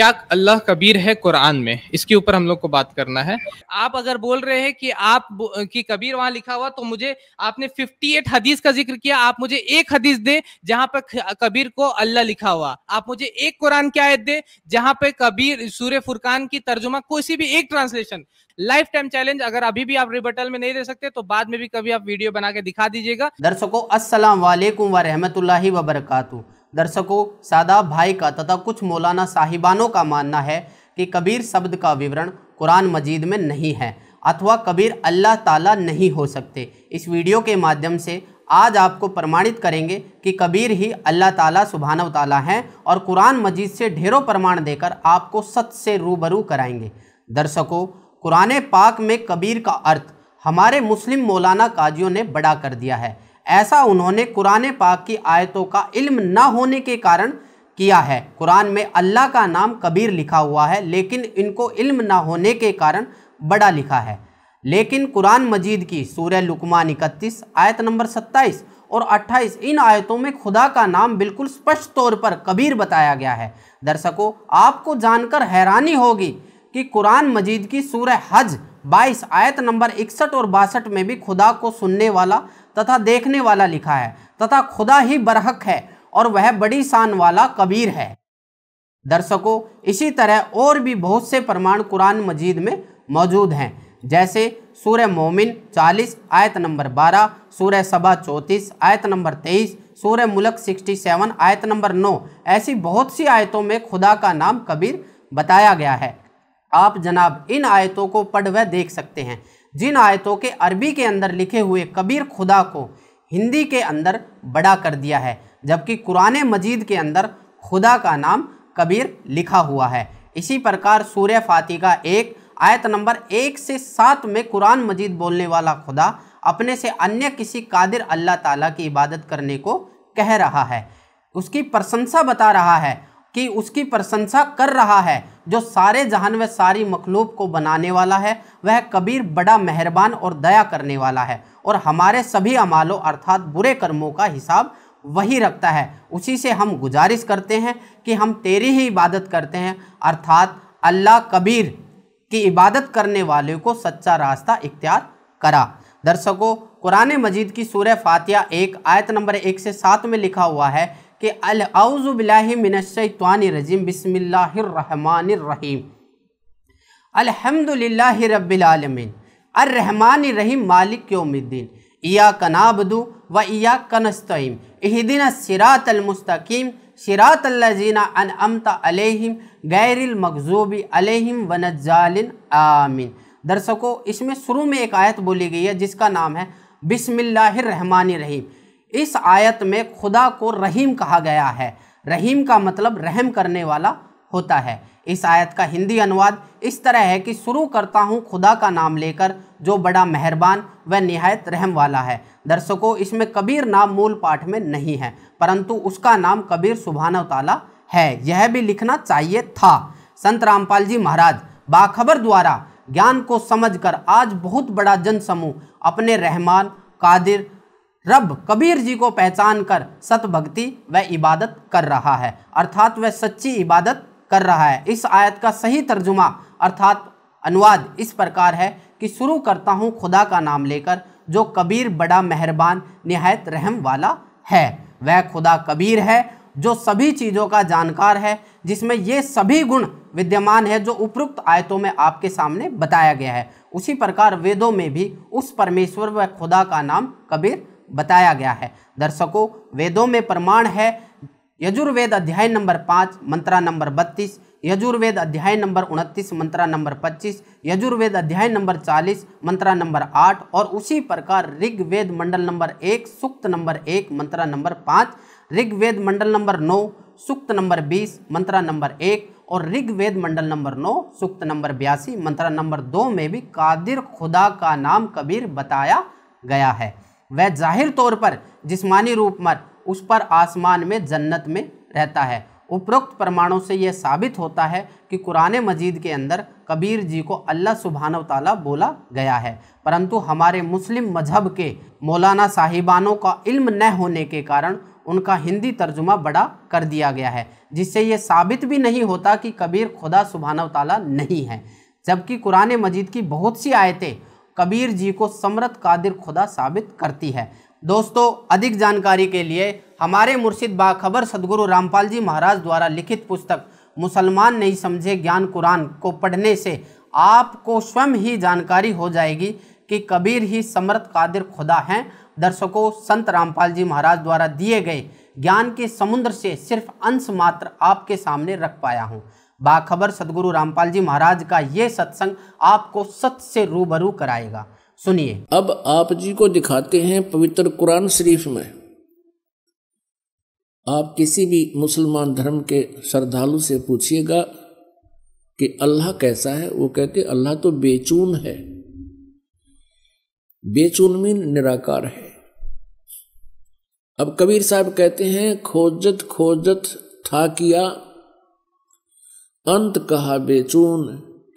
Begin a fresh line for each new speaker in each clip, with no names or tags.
क्या अल्लाह कबीर है कुरान में इसके ऊपर हम लोग को बात करना है आप अगर बोल रहे हैं कि आप कि कबीर वहां लिखा हुआ तो मुझे आपने 58 हदीस का जिक्र किया आप मुझे एक हदीस दे जहां पर कबीर को अल्लाह लिखा हुआ आप मुझे एक कुरान की आयत दे जहां पे कबीर सूर्य फुरकान की तर्जुमा कोई भी एक ट्रांसलेशन लाइफ टाइम चैलेंज अगर अभी भी आप रिबर्टल में नहीं दे सकते तो बाद में भी कभी आप वीडियो बना के दिखा दीजिएगा दर्शकों असल वरहमत लाही ला दर्शकों सादा भाई का तथा कुछ मौलाना साहिबानों का मानना है कि कबीर शब्द का विवरण कुरान मजीद में नहीं है अथवा कबीर अल्लाह ताला नहीं हो सकते इस वीडियो के माध्यम से आज आपको प्रमाणित करेंगे कि कबीर ही अल्लाह ताला सुबहान ताला हैं और कुरान मजीद से ढेरों प्रमाण देकर आपको सच से रूबरू कराएंगे दर्शकों कुरान पाक में कबीर का अर्थ हमारे मुस्लिम मौलाना काजियों ने बड़ा कर दिया है ऐसा उन्होंने कुरान पाक की आयतों का इल्म न होने के कारण किया है कुरान में अल्लाह का नाम कबीर लिखा हुआ है लेकिन इनको इल्म न होने के कारण बड़ा लिखा है लेकिन कुरान मजीद की सूर्य लुकमान इकतीस आयत नंबर सत्ताईस और 28 इन आयतों में खुदा का नाम बिल्कुल स्पष्ट तौर पर कबीर बताया गया है दर्शकों आपको जानकर हैरानी होगी कि कुरान मजीद की सूर्य हज 22 आयत नंबर इकसठ और बासठ में भी खुदा को सुनने वाला तथा देखने वाला लिखा है तथा खुदा ही बरहक है और वह बड़ी शान वाला कबीर है दर्शकों इसी तरह और भी बहुत से प्रमाण कुरान मजीद में मौजूद हैं जैसे सूर्य मोमिन 40 आयत नंबर 12 सूर्य सबा 34 आयत नंबर 23 सूर्य मुलक 67 आयत नंबर 9 ऐसी बहुत सी आयतों में खुदा का नाम कबीर बताया गया है आप जनाब इन आयतों को पढ़ व देख सकते हैं जिन आयतों के अरबी के अंदर लिखे हुए कबीर खुदा को हिंदी के अंदर बड़ा कर दिया है जबकि कुरान मजीद के अंदर खुदा का नाम कबीर लिखा हुआ है इसी प्रकार सूर्य फातिका एक आयत नंबर एक से सात में कुरान मजीद बोलने वाला खुदा अपने से अन्य किसी कादिर अल्लाह ताला की इबादत करने को कह रहा है उसकी प्रशंसा बता रहा है कि उसकी प्रशंसा कर रहा है जो सारे जहान व सारी मखलूब को बनाने वाला है वह कबीर बड़ा मेहरबान और दया करने वाला है और हमारे सभी अमालों अर्थात बुरे कर्मों का हिसाब वही रखता है उसी से हम गुजारिश करते हैं कि हम तेरी ही इबादत करते हैं अर्थात अल्लाह कबीर की इबादत करने वाले को सच्चा रास्ता इख्तियार करा दर्शकों कुरान मजीद की सूर्य फातिया एक आयत नंबर एक से सात में लिखा हुआ है कि अलआबिल्लाशवानरजीम बसमीम अलहमदिल्ला रबालमिन अर्रहमान रहीम मालिक योमद्दीन इया कनाबदू व इया कनस्तम इहदिन सिरातलमस्तकीम सिरातल्लजीना अनअमता अलैहिम गैरमकजूबी अलैहिम वनजालिन आमीन दर्शकों इसमें शुरू में एक आयत बोली गई है जिसका नाम है रहीम इस आयत में खुदा को रहीम कहा गया है रहीम का मतलब रहम करने वाला होता है इस आयत का हिंदी अनुवाद इस तरह है कि शुरू करता हूँ खुदा का नाम लेकर जो बड़ा मेहरबान व नहायत रहम वाला है दर्शकों इसमें कबीर नाम मूल पाठ में नहीं है परंतु उसका नाम कबीर सुबहाना ताला है यह भी लिखना चाहिए था संत रामपाल जी महाराज बाखबर द्वारा ज्ञान को समझकर आज बहुत बड़ा जनसमूह अपने रहमान कादिर रब कबीर जी को पहचान कर सत भक्ति व इबादत कर रहा है अर्थात वह सच्ची इबादत कर रहा है इस आयत का सही तर्जुमा अर्थात अनुवाद इस प्रकार है कि शुरू करता हूँ खुदा का नाम लेकर जो कबीर बड़ा मेहरबान नहायत रहम वाला है वह खुदा कबीर है जो सभी चीज़ों का जानकार है जिसमें ये सभी गुण विद्यमान है जो उपरोक्त आयतों में आपके सामने बताया गया है उसी प्रकार वेदों में भी उस परमेश्वर व खुदा का नाम कबीर बताया गया है दर्शकों वेदों में प्रमाण है यजुर्वेद अध्याय नंबर पाँच मंत्रा नंबर बत्तीस यजुर्वेद अध्याय नंबर उनतीस मंत्रा नंबर पच्चीस यजुर्वेद अध्याय नंबर चालीस मंत्रा नंबर आठ और उसी प्रकार ऋग्वेद मंडल नंबर एक सुक्त नंबर एक मंत्रा नंबर पाँच ऋग्वेद मंडल नंबर नौ सुक्त नंबर बीस मंत्रा नंबर एक और ऋग्वेद मंडल नंबर नौ सुक्त नंबर बयासी मंत्रा नंबर दो में भी कादिर खुदा का नाम कबीर बताया गया है वह जाहिर तौर पर जिस्मानी रूप में उस पर आसमान में जन्नत में रहता है उपरोक्त प्रमाणों से यह साबित होता है कि कुरान मजीद के अंदर कबीर जी को अल्लाह सुबहान ताला बोला गया है परंतु हमारे मुस्लिम मजहब के मौलाना साहिबानों का इल्म न होने के कारण उनका हिंदी तर्जुमा बड़ा कर दिया गया है जिससे ये साबित भी नहीं होता कि कबीर खुदा सुबहान तला नहीं है जबकि कुरान मजीद की बहुत सी आयतें कबीर जी को समरत कादिर खुदा साबित करती है दोस्तों अधिक जानकारी के लिए हमारे मुर्शिद बाखबर सदगुरु रामपाल जी महाराज द्वारा लिखित पुस्तक मुसलमान नहीं समझे ज्ञान कुरान को पढ़ने से आपको स्वयं ही जानकारी हो जाएगी कि कबीर ही समरत कादिर खुदा हैं दर्शकों संत रामपाल जी महाराज द्वारा दिए गए ज्ञान के समुद्र से सिर्फ अंश मात्र आपके सामने रख पाया हूँ बाखबर सदगुरु रामपाल जी महाराज का ये सत्संग आपको सत से रूबरू कराएगा
सुनिए अब आप जी को दिखाते हैं पवित्र कुरान शरीफ में आप किसी भी मुसलमान धर्म के श्रद्धालु से पूछिएगा कि अल्लाह कैसा है वो कहते अल्लाह तो बेचून है बेचून मीन निराकार है अब कबीर साहब कहते हैं खोजत खोजत था किया अंत कहा बेचून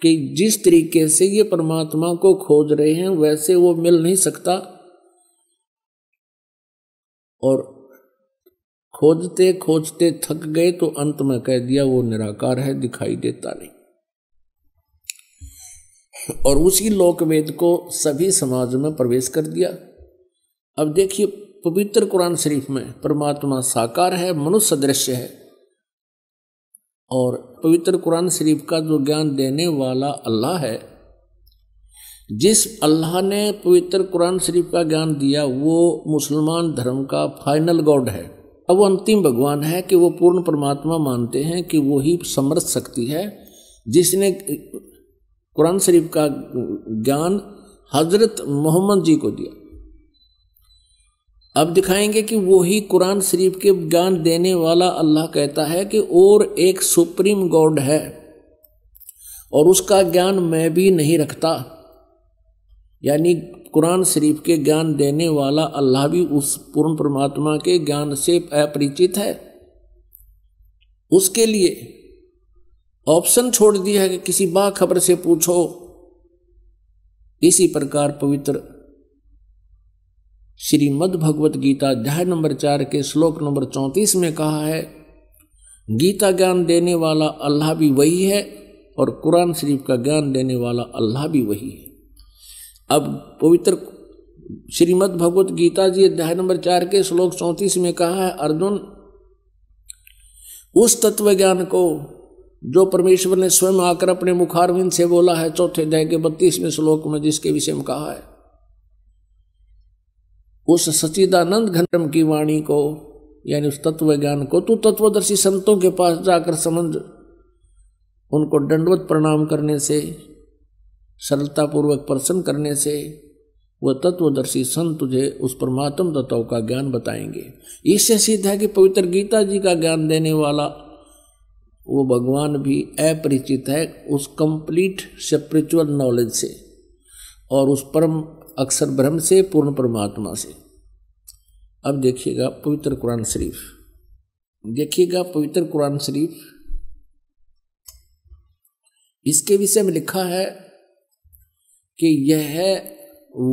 कि जिस तरीके से ये परमात्मा को खोज रहे हैं वैसे वो मिल नहीं सकता और खोजते खोजते थक गए तो अंत में कह दिया वो निराकार है दिखाई देता नहीं और उसी लोकवेद को सभी समाज में प्रवेश कर दिया अब देखिए पवित्र कुरान शरीफ में परमात्मा साकार है मनुष्य दृश्य है और पवित्र कुरान शरीफ का जो ज्ञान देने वाला अल्लाह है जिस अल्लाह ने पवित्र कुरान शरीफ का ज्ञान दिया वो मुसलमान धर्म का फाइनल गॉड है अब वो अंतिम भगवान है कि वो पूर्ण परमात्मा मानते हैं कि वो ही समर्थ शक्ति है जिसने कुरान शरीफ का ज्ञान हजरत मोहम्मद जी को दिया अब दिखाएंगे कि वही कुरान शरीफ के ज्ञान देने वाला अल्लाह कहता है कि और एक सुप्रीम गॉड है और उसका ज्ञान मैं भी नहीं रखता यानी कुरान शरीफ के ज्ञान देने वाला अल्लाह भी उस पूर्ण परमात्मा के ज्ञान से अपरिचित है उसके लिए ऑप्शन छोड़ दिया है कि किसी बाखबर से पूछो इसी प्रकार पवित्र श्रीमद भगवत गीता अध्याय नंबर चार के श्लोक नंबर चौंतीस में कहा है गीता ज्ञान देने वाला अल्लाह भी वही है और कुरान शरीफ का ज्ञान देने वाला अल्लाह भी वही है अब पवित्र श्रीमद भगवत गीता जी अध्याय नंबर चार के श्लोक चौंतीस में कहा है अर्जुन उस तत्व ज्ञान को जो परमेश्वर ने स्वयं आकर अपने मुखारविंद से बोला है चौथे अध्याय के बत्तीसवें श्लोक में जिसके विषय में कहा है उस सचिदानंद घनम की वाणी को यानी उस तत्व ज्ञान को तू तत्वदर्शी संतों के पास जाकर समझ उनको दंडवत प्रणाम करने से सरलतापूर्वक प्रसन्न करने से वह तत्वदर्शी संत तुझे उस परमात्म तत्व का ज्ञान बताएंगे इससे सिद्ध है कि पवित्र गीता जी का ज्ञान देने वाला वो भगवान भी अपरिचित है उस कंप्लीट स्पिरिचुअल नॉलेज से और उस परम अक्सर ब्रह्म से पूर्ण परमात्मा से अब देखिएगा पवित्र कुरान शरीफ देखिएगा पवित्र कुरान शरीफ इसके विषय में लिखा है कि यह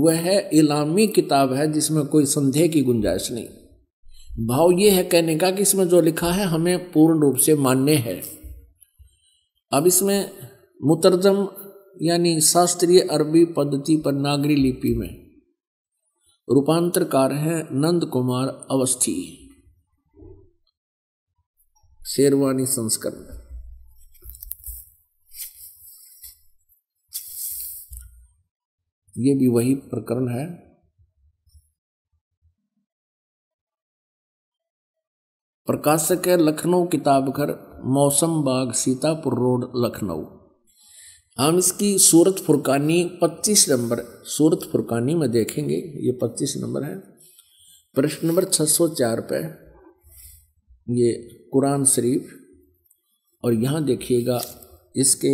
वह इलामी किताब है जिसमें कोई संदेह की गुंजाइश नहीं भाव ये है कहने का कि इसमें जो लिखा है हमें पूर्ण रूप से मान्य है अब इसमें मुतरजम यानी शास्त्रीय अरबी पद्धति पर नागरी लिपि में रूपांतरकार है नंद कुमार अवस्थी शेरवानी संस्करण ये भी वही प्रकरण है प्रकाशक है लखनऊ किताबघर मौसम बाग सीतापुर रोड लखनऊ हम इसकी सूरत फुरकानी 25 नंबर सूरत फुरकानी में देखेंगे ये 25 नंबर है प्रश्न नंबर 604 पे ये कुरान शरीफ और यहाँ देखिएगा इसके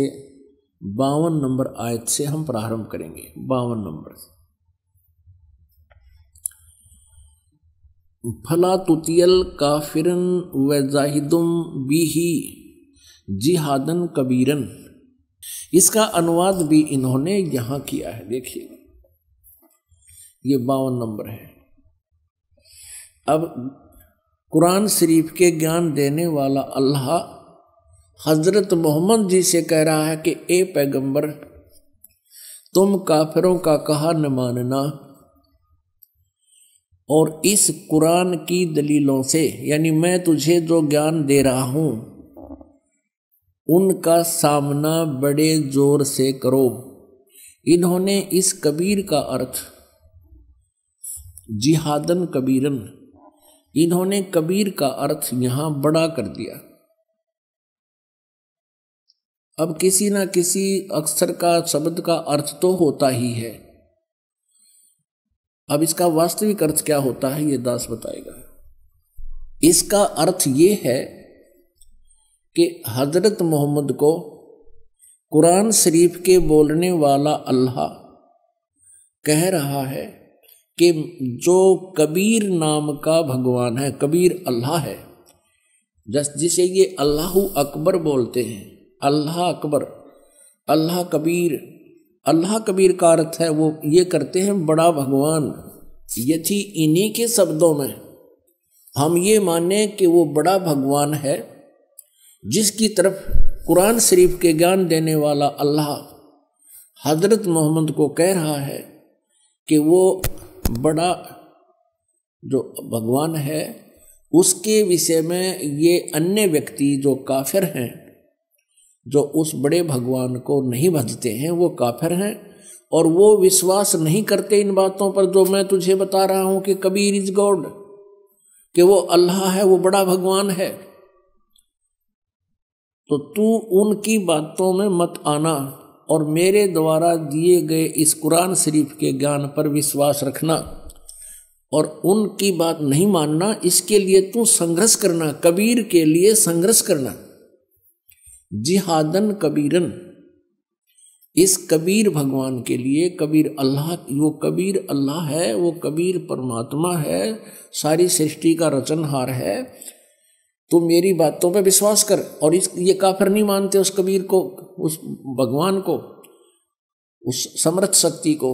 बावन नंबर आयत से हम प्रारंभ करेंगे बावन नंबर से फला तुतियल काफिरन व जाहिदुम बीही जिहादन कबीरन इसका अनुवाद भी इन्होंने यहां किया है देखिए ये बावन नंबर है अब कुरान शरीफ के ज्ञान देने वाला अल्लाह हजरत मोहम्मद जी से कह रहा है कि ए पैगंबर तुम काफिरों का कहा न मानना और इस कुरान की दलीलों से यानी मैं तुझे जो ज्ञान दे रहा हूं उनका सामना बड़े जोर से करो इन्होंने इस कबीर का अर्थ जिहादन कबीरन इन्होंने कबीर का अर्थ यहां बड़ा कर दिया अब किसी ना किसी अक्षर का शब्द का अर्थ तो होता ही है अब इसका वास्तविक अर्थ क्या होता है ये दास बताएगा इसका अर्थ ये है कि हज़रत मोहम्मद को कुरान शरीफ के बोलने वाला अल्लाह कह रहा है कि जो कबीर नाम का भगवान है कबीर अल्लाह है जस जिसे ये अल्लाह अकबर बोलते हैं अल्लाह अकबर अल्लाह कबीर अल्लाह कबीर का अर्थ है वो ये करते हैं बड़ा भगवान ये थी इन्हीं के शब्दों में हम ये माने कि वो बड़ा भगवान है जिसकी तरफ कुरान शरीफ के ज्ञान देने वाला अल्लाह हजरत मोहम्मद को कह रहा है कि वो बड़ा जो भगवान है उसके विषय में ये अन्य व्यक्ति जो काफिर हैं जो उस बड़े भगवान को नहीं भजते हैं वो काफिर हैं और वो विश्वास नहीं करते इन बातों पर जो मैं तुझे बता रहा हूँ कि कबीर इज गॉड कि वो अल्लाह है वो बड़ा भगवान है तो तू उनकी बातों में मत आना और मेरे द्वारा दिए गए इस कुरान शरीफ के ज्ञान पर विश्वास रखना और उनकी बात नहीं मानना इसके लिए तू संघर्ष करना कबीर के लिए संघर्ष करना जिहादन कबीरन इस कबीर भगवान के लिए कबीर अल्लाह वो कबीर अल्लाह है वो कबीर परमात्मा है सारी सृष्टि का रचनहार है तुम मेरी बातों तो पे विश्वास कर और इस ये काफिर नहीं मानते उस कबीर को उस भगवान को उस समर्थ शक्ति को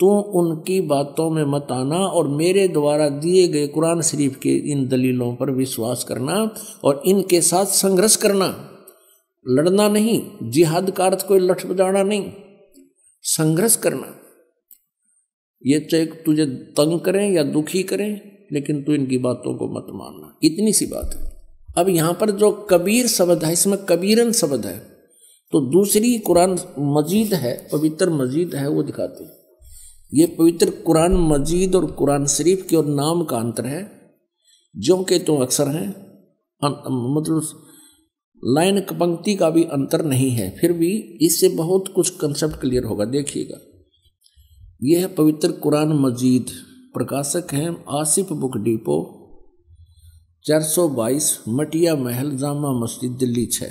तो उनकी बातों में मत आना और मेरे द्वारा दिए गए कुरान शरीफ के इन दलीलों पर विश्वास करना और इनके साथ संघर्ष करना लड़ना नहीं जिहाद का अर्थ कोई लठ बजाना नहीं संघर्ष करना ये चाहे तो तुझे तंग करें या दुखी करें लेकिन तू इनकी बातों को मत मानना इतनी सी बात है अब यहाँ पर जो कबीर शब्द है इसमें कबीरन शब्द है तो दूसरी कुरान मजीद है पवित्र मजीद है वो दिखाते हैं ये पवित्र कुरान मजीद और कुरान शरीफ के और नाम का अंतर है जो के तो अक्सर हैं मतलब लाइन पंक्ति का भी अंतर नहीं है फिर भी इससे बहुत कुछ कंसेप्ट क्लियर होगा देखिएगा यह है पवित्र कुरान मजीद प्रकाशक हैं आसिफ बुक डिपो चार सौ बाईस मटिया महल जामा मस्जिद दिल्ली छः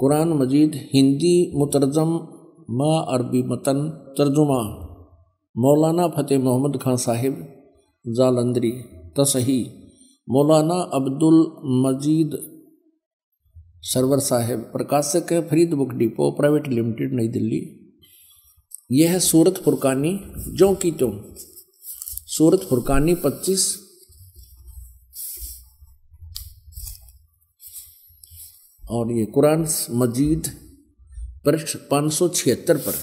कुरान मजीद हिंदी मुतरजम मा अरबी मतन तर्जुमा मौलाना फ़तेह मोहम्मद खां साहिब जालंदरी तसही मौलाना अब्दुल मजीद सरवर साहेब प्रकाशक है Farid book depot private limited New Delhi यह सूरत फुरकानी जो की त्यों सूरत फुरकानी पच्चीस और ये कुरान मजीद पृष्ठ पाँच सौ छिहत्तर पर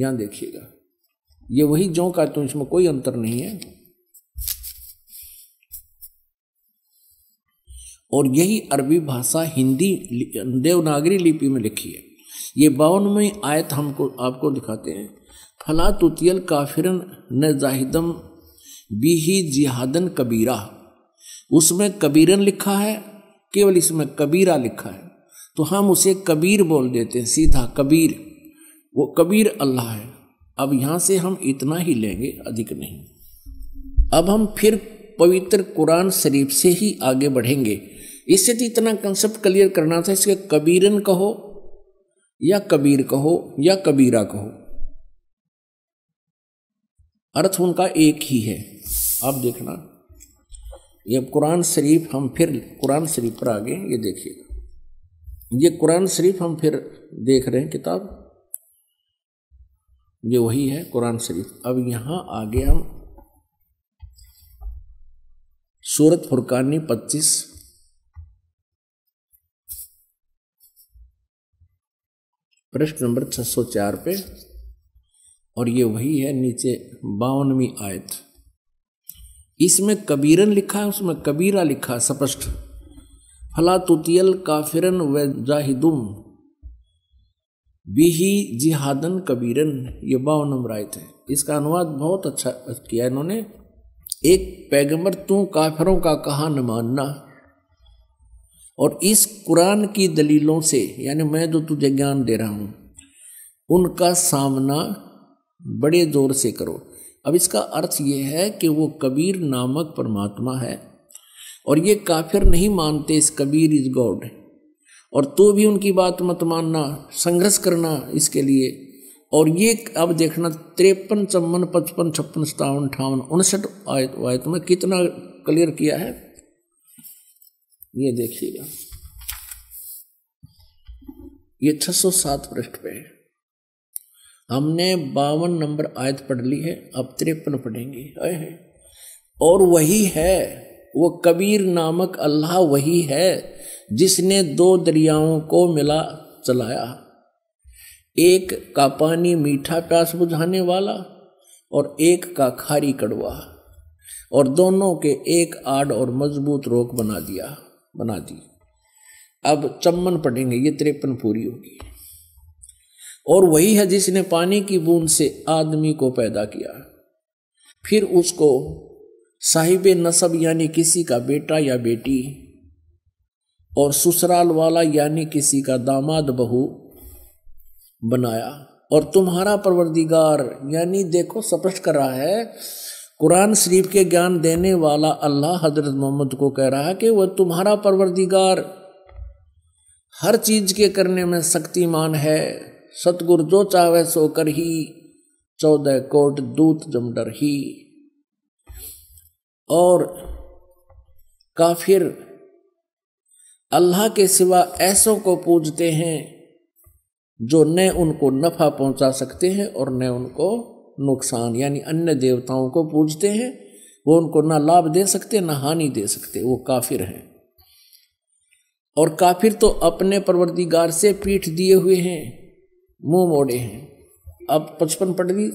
यहाँ देखिएगा ये वही जो का तो इसमें कोई अंतर नहीं है और यही अरबी भाषा हिंदी देवनागरी लिपि में लिखी है ये बावनवी आयत हमको आपको दिखाते हैं फला तुतियल काफिरन न जाहिदम बी ही जिहादन कबीरा उसमें कबीरन लिखा है केवल इसमें कबीरा लिखा है तो हम उसे कबीर बोल देते हैं सीधा कबीर वो कबीर अल्लाह है अब यहाँ से हम इतना ही लेंगे अधिक नहीं अब हम फिर पवित्र कुरान शरीफ से ही आगे बढ़ेंगे इससे तो इतना कंसेप्ट क्लियर करना था इसके कबीरन कहो या कबीर कहो या कबीरा कहो अर्थ उनका एक ही है आप देखना ये कुरान शरीफ हम फिर कुरान शरीफ पर आगे ये देखिएगा ये कुरान शरीफ हम फिर देख रहे हैं किताब ये वही है कुरान शरीफ अब यहाँ आगे हम सूरत फुरकानी पच्चीस प्रश्न नंबर 604 पे और ये वही है नीचे बावनवीं आयत इसमें कबीरन लिखा है उसमें कबीरा लिखा है स्पष्ट फला तुतियल काफिरन व जाहिदुम बिही जिहादन कबीरन ये बावन नंबर आयत इसका अनुवाद बहुत अच्छा किया इन्होंने एक पैगंबर तू काफिरों का कहा न मानना और इस कुरान की दलीलों से यानी मैं जो तुझे ज्ञान दे रहा हूँ उनका सामना बड़े जोर से करो अब इसका अर्थ ये है कि वो कबीर नामक परमात्मा है और ये काफिर नहीं मानते इस कबीर इज गॉड और तो भी उनकी बात मत मानना संघर्ष करना इसके लिए और ये अब देखना तिरपन चौवन पचपन छप्पन सतावन अठावन उनसठ आयत आयत में कितना क्लियर किया है ये देखिएगा ये सौ सात पृष्ठ पे है हमने बावन नंबर आयत पढ़ ली है अब तिरपन पढ़ेंगे और वही है वो कबीर नामक अल्लाह वही है जिसने दो दरियाओं को मिला चलाया एक का पानी मीठा प्यास बुझाने वाला और एक का खारी कड़वा और दोनों के एक आड़ और मजबूत रोक बना दिया बना दी अब चम्मन पढ़ेंगे ये तिरपन पूरी होगी और वही है जिसने पानी की बूंद से आदमी को पैदा किया फिर उसको साहिब नसब यानी किसी का बेटा या बेटी और ससुराल वाला यानी किसी का दामाद बहू बनाया और तुम्हारा परवरदिगार यानी देखो स्पष्ट कर रहा है कुरान शरीफ के ज्ञान देने वाला अल्लाह हजरत मोहम्मद को कह रहा है कि वह तुम्हारा परवरदिगार हर चीज के करने में शक्तिमान है सतगुर जो चाहे सो कर ही चौदह कोट दूत जमडर ही और काफिर अल्लाह के सिवा ऐसों को पूजते हैं जो न उनको नफा पहुंचा सकते हैं और न उनको नुकसान यानी अन्य देवताओं को पूजते हैं वो उनको ना लाभ दे सकते ना हानि दे सकते वो काफिर हैं और काफिर तो अपने परवरदिगार से पीठ दिए हुए हैं मुंह मोड़े हैं अब पचपन पढ़ गई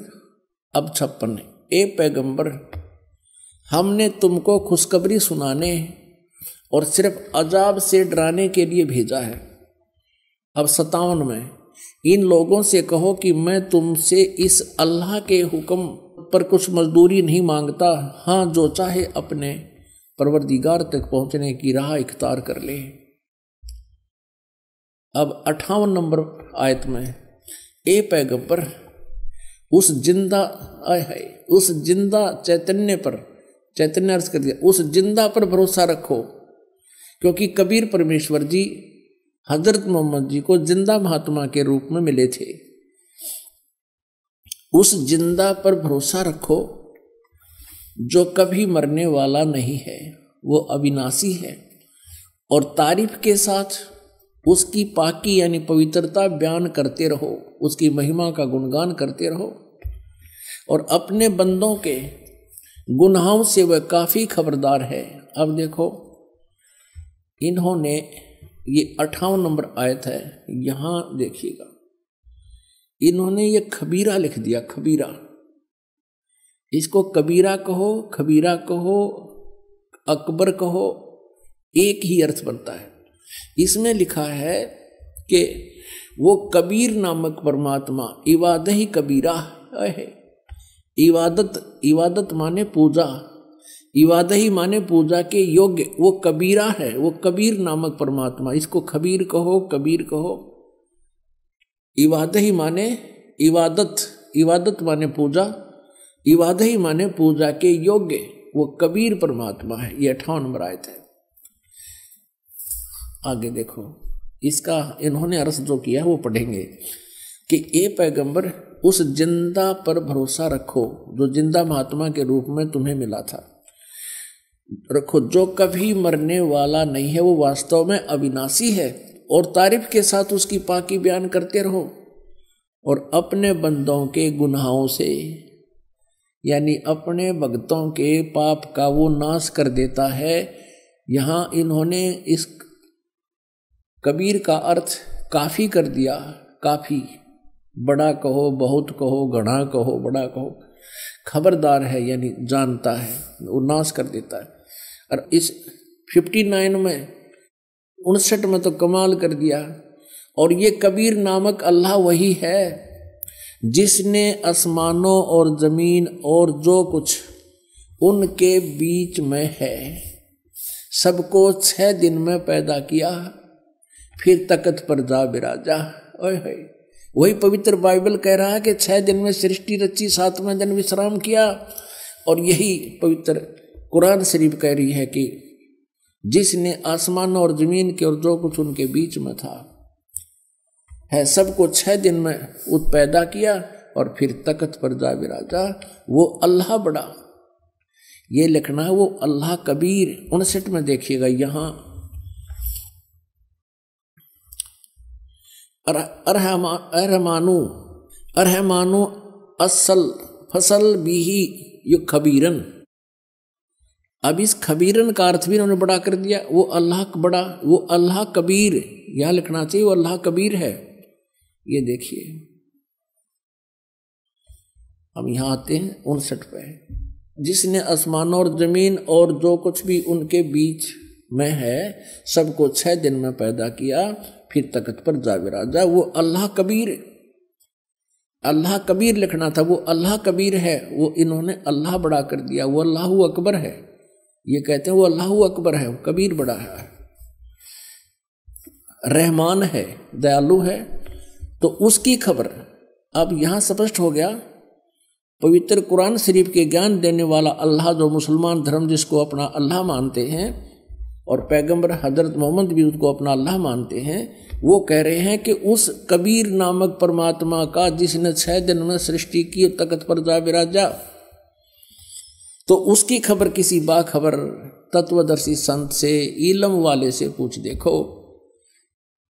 अब छप्पन ए पैगंबर हमने तुमको खुशखबरी सुनाने और सिर्फ अजाब से डराने के लिए भेजा है अब सतावन में इन लोगों से कहो कि मैं तुमसे इस अल्लाह के हुक्म पर कुछ मजदूरी नहीं मांगता हाँ जो चाहे अपने परवरदिगार तक पहुंचने की राह इख्तार कर ले अब अट्ठावन नंबर आयत में ए पैगंबर उस जिंदा है उस जिंदा चैतन्य पर चैतन्य अर्थ कर दिया उस जिंदा पर भरोसा रखो क्योंकि कबीर परमेश्वर जी हजरत मोहम्मद जी को जिंदा महात्मा के रूप में मिले थे उस जिंदा पर भरोसा रखो जो कभी मरने वाला नहीं है वो अविनाशी है और तारीफ के साथ उसकी पाकी यानी पवित्रता बयान करते रहो उसकी महिमा का गुणगान करते रहो और अपने बंदों के गुनाहों से वह काफ़ी खबरदार है अब देखो इन्होंने ये अठावन नंबर आयत है यहाँ देखिएगा इन्होंने ये खबीरा लिख दिया खबीरा इसको कबीरा कहो खबीरा कहो अकबर कहो एक ही अर्थ बनता है इसमें लिखा है कि वो कबीर नामक परमात्मा इवाद ही कबीरा है इवादत इवादत माने पूजा इवाद ही माने पूजा के योग्य वो कबीरा है वो कबीर नामक परमात्मा इसको खबीर कहो कबीर कहो इवाद ही माने इवादत इवादत माने पूजा इवाद ही माने पूजा के योग्य वो कबीर परमात्मा है ये अठावन नंबर आयत है आगे देखो इसका इन्होंने अरस जो किया वो पढ़ेंगे कि ए पैगंबर उस जिंदा पर भरोसा रखो जो जिंदा महात्मा के रूप में तुम्हें मिला था रखो जो कभी मरने वाला नहीं है वो वास्तव में अविनाशी है और तारीफ के साथ उसकी पाकी बयान करते रहो और अपने बंदों के गुनाहों से यानी अपने भक्तों के पाप का वो नाश कर देता है यहाँ इन्होंने इस कबीर का अर्थ काफ़ी कर दिया काफ़ी बड़ा कहो बहुत कहो घना कहो बड़ा कहो खबरदार है यानी जानता है वो नाश कर देता है और इस 59 में उनसठ में तो कमाल कर दिया और ये कबीर नामक अल्लाह वही है जिसने आसमानों और ज़मीन और जो कुछ उनके बीच में है सबको छः दिन में पैदा किया फिर तकत पर जा बिराजा ओए वही पवित्र बाइबल कह रहा है कि छह दिन में सृष्टि रची सातवें दिन विश्राम किया और यही पवित्र कुरान शरीफ कह रही है कि जिसने आसमान और जमीन के और जो कुछ उनके बीच में था है सबको छह दिन में उत पैदा किया और फिर तकत पर जा विराजा वो अल्लाह बड़ा ये लिखना है वो अल्लाह कबीर उनसठ में देखिएगा यहाँ अरहमा अरहमानो अरहमानो असल फसल ही यु खबीरन अब इस खबीरन का अर्थ भी उन्होंने बड़ा कर दिया वो अल्लाह बड़ा वो अल्लाह कबीर यहाँ लिखना चाहिए वो अल्लाह कबीर है ये देखिए हम यहाँ आते हैं उनसठ पे जिसने आसमान और जमीन और जो कुछ भी उनके बीच में है सबको छः दिन में पैदा किया कि तकत पर जाविराजा वो अल्लाह कबीर अल्लाह कबीर लिखना था वो अल्लाह कबीर है वो इन्होंने अल्लाह बड़ा कर दिया वो अल्लाह अकबर है ये कहते हैं वो अल्लाह अकबर है वो कबीर बड़ा है रहमान है दयालु है तो उसकी खबर अब यहाँ स्पष्ट हो गया पवित्र कुरान शरीफ के ज्ञान देने वाला अल्लाह जो मुसलमान धर्म जिसको अपना अल्लाह मानते हैं और पैगंबर हजरत मोहम्मद भी उसको अपना अल्लाह मानते हैं वो कह रहे हैं कि उस कबीर नामक परमात्मा का जिसने छह दिन में सृष्टि की तकत पर जा विराजा तो उसकी खबर किसी बाखबर तत्वदर्शी संत से इलम वाले से पूछ देखो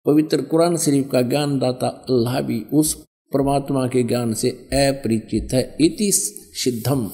पवित्र कुरान शरीफ का ज्ञानदाता अल्लाह भी उस परमात्मा के ज्ञान से अपरिचित है इति सिद्धम